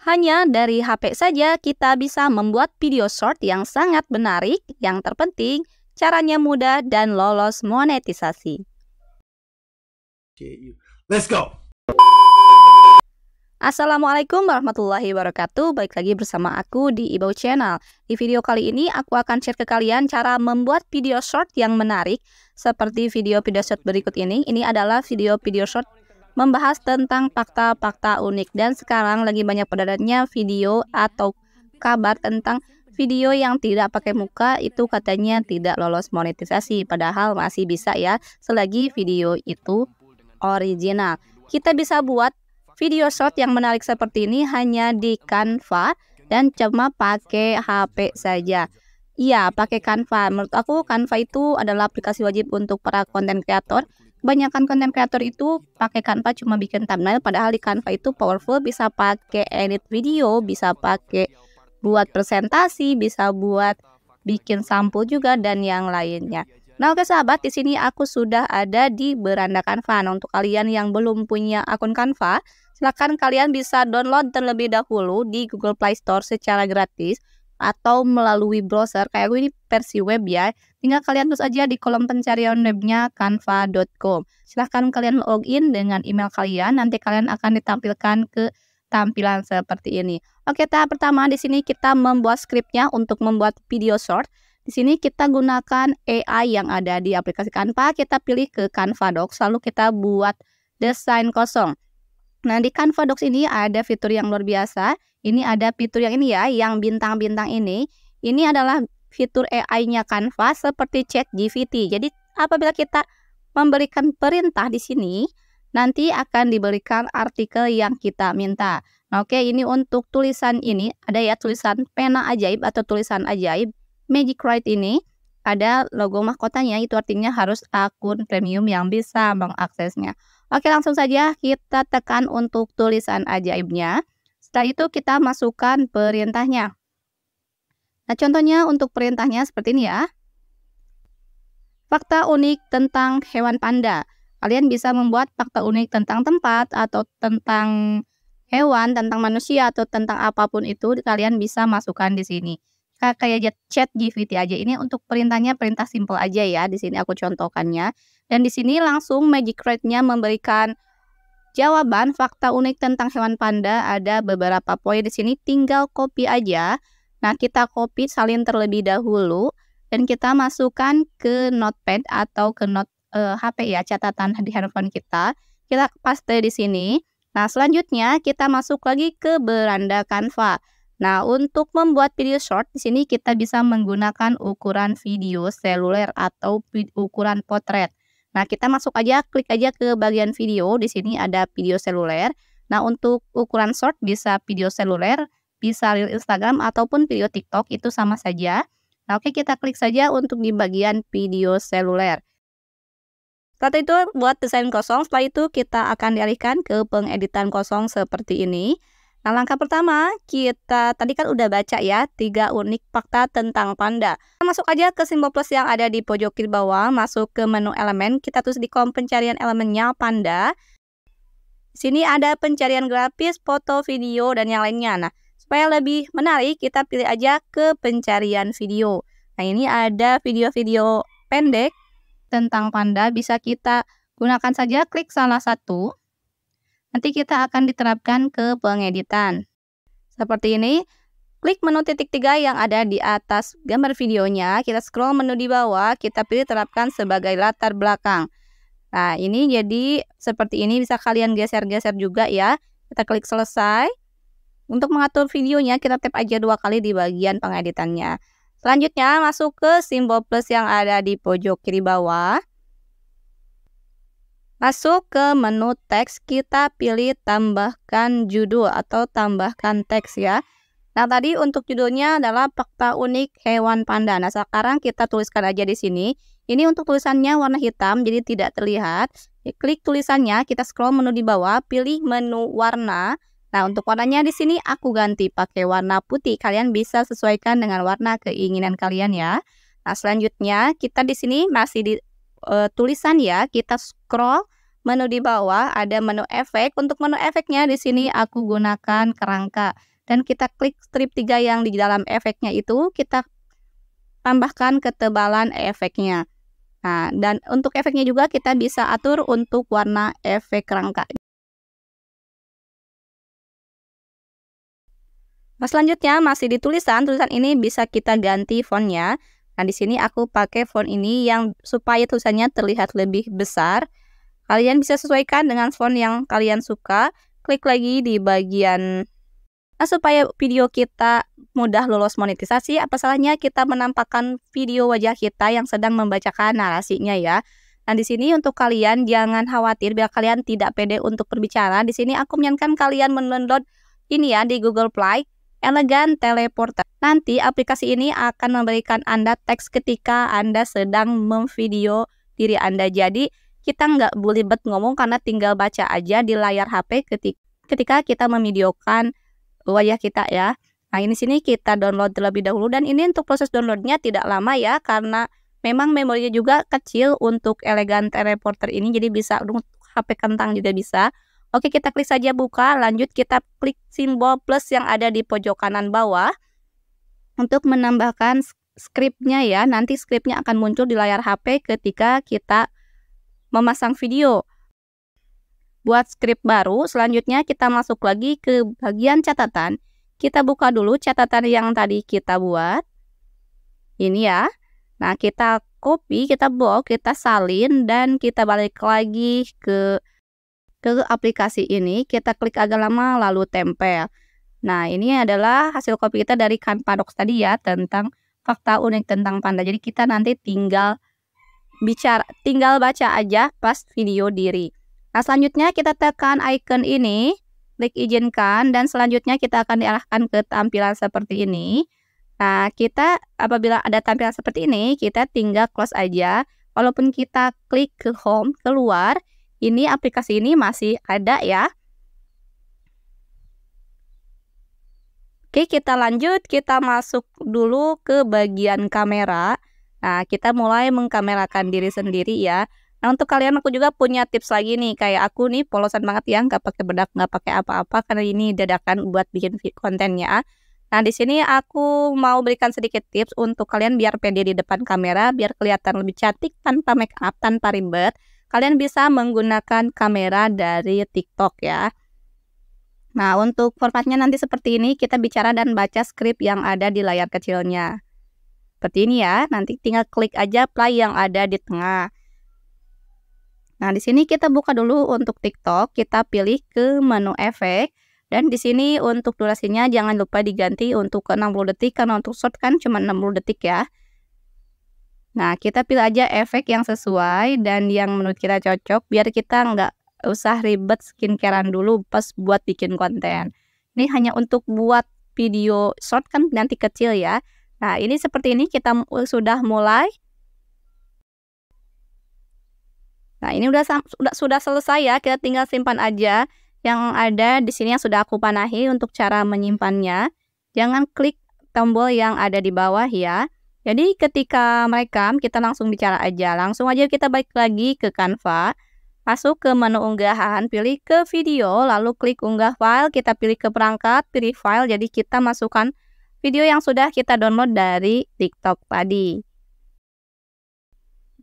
Hanya dari HP saja kita bisa membuat video short yang sangat menarik, yang terpenting caranya mudah dan lolos monetisasi. Let's go. Assalamualaikum warahmatullahi wabarakatuh. Baik lagi bersama aku di Ibau Channel. Di video kali ini aku akan share ke kalian cara membuat video short yang menarik seperti video-video short berikut ini. Ini adalah video-video short membahas tentang fakta-fakta unik dan sekarang lagi banyak peredarannya video atau kabar tentang video yang tidak pakai muka itu katanya tidak lolos monetisasi padahal masih bisa ya selagi video itu original. Kita bisa buat video short yang menarik seperti ini hanya di Canva dan cuma pakai HP saja. Iya, pakai Canva. Menurut aku Canva itu adalah aplikasi wajib untuk para konten kreator Banyakan konten kreator itu pakai Canva cuma bikin thumbnail padahal di Canva itu powerful bisa pakai edit video, bisa pakai buat presentasi, bisa buat bikin sampul juga dan yang lainnya. Nah oke sahabat, di sini aku sudah ada di beranda Canva. Nah, untuk kalian yang belum punya akun Canva, silahkan kalian bisa download terlebih dahulu di Google Play Store secara gratis atau melalui browser kayak gue ini versi web ya tinggal kalian terus aja di kolom pencarian webnya canva.com silahkan kalian login dengan email kalian nanti kalian akan ditampilkan ke tampilan seperti ini oke tahap pertama di sini kita membuat skripnya untuk membuat video short di sini kita gunakan AI yang ada di aplikasi Canva kita pilih ke Canva Docs lalu kita buat desain kosong Nah, di Canva Docs ini ada fitur yang luar biasa, ini ada fitur yang ini ya, yang bintang-bintang ini. Ini adalah fitur AI-nya Canva seperti chat GPT. Jadi apabila kita memberikan perintah di sini, nanti akan diberikan artikel yang kita minta. Nah, oke, ini untuk tulisan ini ada ya tulisan pena ajaib atau tulisan ajaib Magic Write ini ada logo mahkotanya itu artinya harus akun premium yang bisa mengaksesnya. Oke langsung saja kita tekan untuk tulisan ajaibnya. Setelah itu kita masukkan perintahnya. Nah, contohnya untuk perintahnya seperti ini ya. Fakta unik tentang hewan panda. Kalian bisa membuat fakta unik tentang tempat atau tentang hewan, tentang manusia atau tentang apapun itu kalian bisa masukkan di sini. Kayak chat GPT aja ini untuk perintahnya perintah simple aja ya. Di sini aku contohkannya. Dan di sini langsung Magic Crate-nya memberikan Jawaban fakta unik tentang hewan panda ada beberapa poin di sini, tinggal copy aja. Nah, kita copy salin terlebih dahulu dan kita masukkan ke notepad atau ke Not uh, eh, HP ya, catatan di handphone kita. Kita paste di sini. Nah, selanjutnya kita masuk lagi ke beranda Canva. Nah, untuk membuat video short di sini kita bisa menggunakan ukuran video seluler atau ukuran potret. Nah, kita masuk aja, klik aja ke bagian video. Di sini ada video seluler. Nah, untuk ukuran short bisa video seluler, bisa reel Instagram ataupun video TikTok itu sama saja. Nah, oke kita klik saja untuk di bagian video seluler. Setelah itu buat desain kosong, setelah itu kita akan dialihkan ke pengeditan kosong seperti ini. Nah, langkah pertama kita tadi kan udah baca ya, tiga unik fakta tentang panda. masuk aja ke simbol plus yang ada di pojok kiri bawah, masuk ke menu elemen, kita tulis di kolom pencarian elemennya panda. Sini ada pencarian grafis, foto, video, dan yang lainnya. Nah, supaya lebih menarik, kita pilih aja ke pencarian video. Nah, ini ada video-video pendek tentang panda, bisa kita gunakan saja klik salah satu Nanti kita akan diterapkan ke pengeditan. Seperti ini, klik menu titik tiga yang ada di atas gambar videonya, kita scroll menu di bawah, kita pilih terapkan sebagai latar belakang. Nah, ini jadi seperti ini bisa kalian geser-geser juga ya. Kita klik selesai. Untuk mengatur videonya, kita tap aja dua kali di bagian pengeditannya. Selanjutnya, masuk ke simbol plus yang ada di pojok kiri bawah. Masuk ke menu teks, kita pilih tambahkan judul atau tambahkan teks ya. Nah, tadi untuk judulnya adalah fakta unik hewan panda. Nah, sekarang kita tuliskan aja di sini. Ini untuk tulisannya warna hitam, jadi tidak terlihat. Klik tulisannya, kita scroll menu di bawah, pilih menu warna. Nah, untuk warnanya di sini aku ganti pakai warna putih. Kalian bisa sesuaikan dengan warna keinginan kalian ya. Nah, selanjutnya kita di sini masih di uh, tulisan ya, kita scroll menu di bawah ada menu efek. Untuk menu efeknya di sini aku gunakan kerangka dan kita klik strip 3 yang di dalam efeknya itu kita tambahkan ketebalan efeknya. Nah, dan untuk efeknya juga kita bisa atur untuk warna efek kerangka. Nah, selanjutnya masih di tulisan, tulisan ini bisa kita ganti fontnya. Nah, di sini aku pakai font ini yang supaya tulisannya terlihat lebih besar. Kalian bisa sesuaikan dengan font yang kalian suka. Klik lagi di bagian Nah, supaya video kita mudah lolos monetisasi, apa salahnya kita menampakkan video wajah kita yang sedang membacakan narasinya ya. Nah, di sini untuk kalian jangan khawatir bila kalian tidak pede untuk berbicara. Di sini aku menyarankan kalian mendownload ini ya di Google Play elegan teleporter. Nanti aplikasi ini akan memberikan Anda teks ketika Anda sedang memvideo diri Anda. Jadi kita nggak boleh bet ngomong karena tinggal baca aja di layar HP ketika kita memvideokan wajah kita ya. Nah ini sini kita download terlebih dahulu dan ini untuk proses downloadnya tidak lama ya karena memang memorinya juga kecil untuk elegan teleporter ini jadi bisa untuk HP kentang juga bisa. Oke, kita klik saja buka. Lanjut kita klik simbol plus yang ada di pojok kanan bawah untuk menambahkan scriptnya ya. Nanti scriptnya akan muncul di layar HP ketika kita memasang video. Buat script baru, selanjutnya kita masuk lagi ke bagian catatan. Kita buka dulu catatan yang tadi kita buat. Ini ya. Nah, kita copy, kita bawa kita salin, dan kita balik lagi ke ke aplikasi ini, kita klik agak lama lalu tempel. Nah, ini adalah hasil copy kita dari kan padok tadi ya tentang fakta unik tentang panda. Jadi kita nanti tinggal bicara, tinggal baca aja pas video diri. Nah, selanjutnya kita tekan icon ini, klik izinkan dan selanjutnya kita akan diarahkan ke tampilan seperti ini. Nah, kita apabila ada tampilan seperti ini, kita tinggal close aja. Walaupun kita klik ke home, keluar, ini aplikasi ini masih ada ya. Oke, kita lanjut. Kita masuk dulu ke bagian kamera. Nah, kita mulai mengkamerakan diri sendiri ya. Nah, untuk kalian aku juga punya tips lagi nih. Kayak aku nih polosan banget ya, nggak pakai bedak, nggak pakai apa-apa karena ini dadakan buat bikin kontennya. Nah, di sini aku mau berikan sedikit tips untuk kalian biar pede di depan kamera, biar kelihatan lebih cantik tanpa make up, tanpa ribet kalian bisa menggunakan kamera dari TikTok ya. Nah, untuk formatnya nanti seperti ini, kita bicara dan baca skrip yang ada di layar kecilnya. Seperti ini ya, nanti tinggal klik aja play yang ada di tengah. Nah, di sini kita buka dulu untuk TikTok, kita pilih ke menu efek. Dan di sini untuk durasinya jangan lupa diganti untuk 60 detik, karena untuk short kan cuma 60 detik ya. Nah, kita pilih aja efek yang sesuai dan yang menurut kita cocok biar kita nggak usah ribet skincarean dulu pas buat bikin konten. Ini hanya untuk buat video short kan nanti kecil ya. Nah, ini seperti ini kita sudah mulai. Nah, ini udah sudah sudah selesai ya. Kita tinggal simpan aja yang ada di sini yang sudah aku panahi untuk cara menyimpannya. Jangan klik tombol yang ada di bawah ya. Jadi ketika merekam, kita langsung bicara aja. Langsung aja kita balik lagi ke Canva. Masuk ke menu unggahan, pilih ke video, lalu klik unggah file, kita pilih ke perangkat, pilih file, jadi kita masukkan video yang sudah kita download dari TikTok tadi.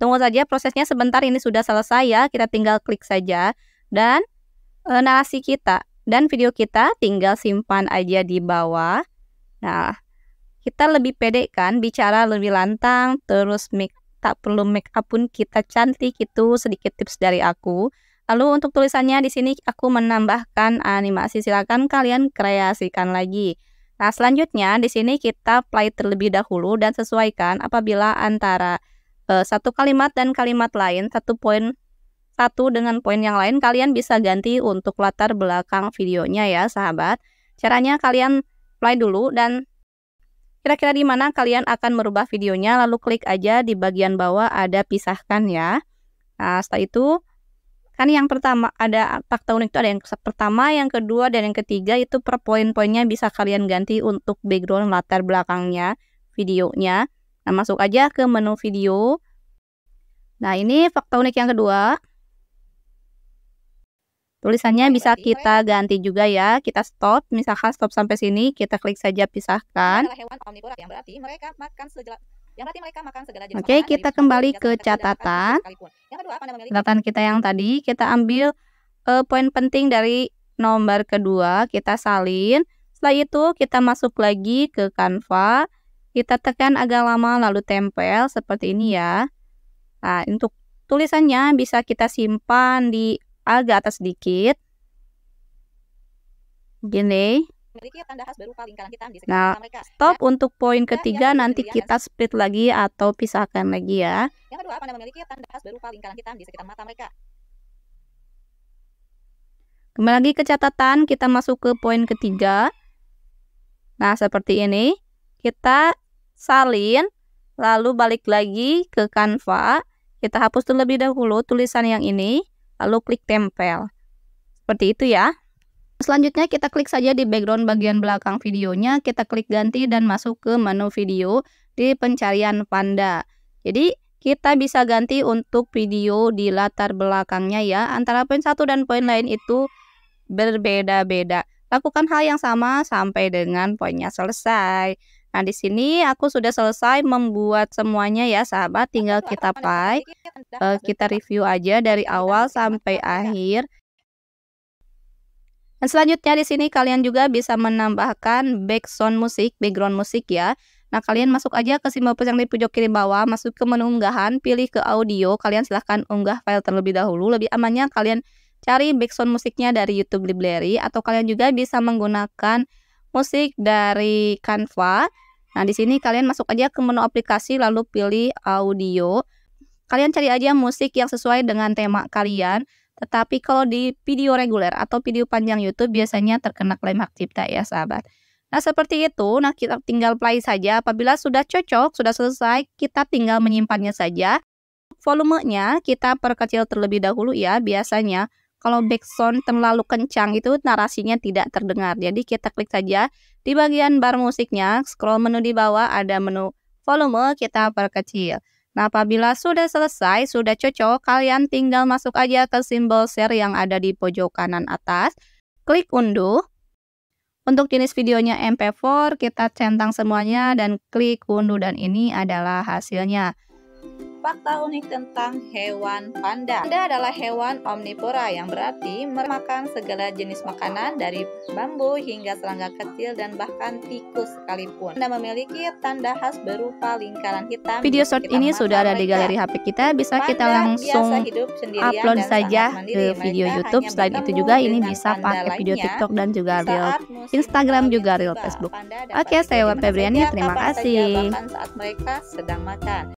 Tunggu saja prosesnya sebentar, ini sudah selesai ya, kita tinggal klik saja. Dan e, narasi kita dan video kita tinggal simpan aja di bawah. Nah, kita lebih pede kan bicara lebih lantang terus make tak perlu make up pun kita cantik itu sedikit tips dari aku lalu untuk tulisannya di sini aku menambahkan animasi silakan kalian kreasikan lagi nah selanjutnya di sini kita play terlebih dahulu dan sesuaikan apabila antara uh, satu kalimat dan kalimat lain satu poin satu dengan poin yang lain kalian bisa ganti untuk latar belakang videonya ya sahabat caranya kalian play dulu dan Kira-kira di mana kalian akan merubah videonya, lalu klik aja di bagian bawah ada pisahkan ya. Nah, setelah itu kan yang pertama ada fakta unik itu ada yang pertama, yang kedua dan yang ketiga itu per poin-poinnya bisa kalian ganti untuk background latar belakangnya videonya. Nah, masuk aja ke menu video. Nah, ini fakta unik yang kedua. Tulisannya iya, bisa kita ganti juga ya. Kita stop, misalkan stop sampai sini, kita klik saja pisahkan. Oke, okay, kita kembali ke catatan. catatan kita yang tadi, kita ambil uh, poin penting dari nomor kedua, kita salin. Setelah itu kita masuk lagi ke Canva, kita tekan agak lama lalu tempel seperti ini ya. Nah, untuk tulisannya bisa kita simpan di agak atas sedikit. Gini. Nah, stop ya. untuk poin ketiga nanti kita split lagi atau pisahkan lagi ya. Kembali lagi ke catatan, kita masuk ke poin ketiga. Nah, seperti ini. Kita salin, lalu balik lagi ke kanva. Kita hapus terlebih dahulu tulisan yang ini lalu klik tempel. Seperti itu ya. Selanjutnya kita klik saja di background bagian belakang videonya, kita klik ganti dan masuk ke menu video di pencarian panda. Jadi kita bisa ganti untuk video di latar belakangnya ya, antara poin satu dan poin lain itu berbeda-beda. Lakukan hal yang sama sampai dengan poinnya selesai. Nah, di sini aku sudah selesai membuat semuanya ya, sahabat. Tinggal kita play, ya, uh, eh, kita review aja dari awal ya, sampai ya. akhir. Dan selanjutnya di sini kalian juga bisa menambahkan background musik, background musik ya. Nah, kalian masuk aja ke simbol plus yang di pojok kiri bawah, masuk ke menu unggahan, pilih ke audio. Kalian silahkan unggah file terlebih dahulu. Lebih amannya kalian cari background musiknya dari YouTube Library atau kalian juga bisa menggunakan musik dari Canva. Nah, di sini kalian masuk aja ke menu aplikasi lalu pilih audio. Kalian cari aja musik yang sesuai dengan tema kalian. Tetapi kalau di video reguler atau video panjang YouTube biasanya terkena klaim hak cipta ya, sahabat. Nah, seperti itu. Nah, kita tinggal play saja. Apabila sudah cocok, sudah selesai, kita tinggal menyimpannya saja. Volumenya kita perkecil terlebih dahulu ya, biasanya kalau background terlalu kencang itu narasinya tidak terdengar. Jadi kita klik saja di bagian bar musiknya, scroll menu di bawah ada menu volume, kita perkecil. Nah, apabila sudah selesai, sudah cocok, kalian tinggal masuk aja ke simbol share yang ada di pojok kanan atas. Klik unduh. Untuk jenis videonya MP4, kita centang semuanya dan klik unduh dan ini adalah hasilnya. Fakta unik tentang hewan panda. Panda adalah hewan omnivora yang berarti memakan segala jenis makanan dari bambu hingga serangga kecil dan bahkan tikus sekalipun. Panda memiliki tanda khas berupa lingkaran hitam. Video short ini sudah ada di galeri HP kita, bisa panda kita langsung hidup upload saja ke video YouTube. Selain itu juga ini bisa pakai video TikTok dan juga real Instagram juga real Facebook. Oke, saya Febriani, terima kasih. Saat mereka sedang makan.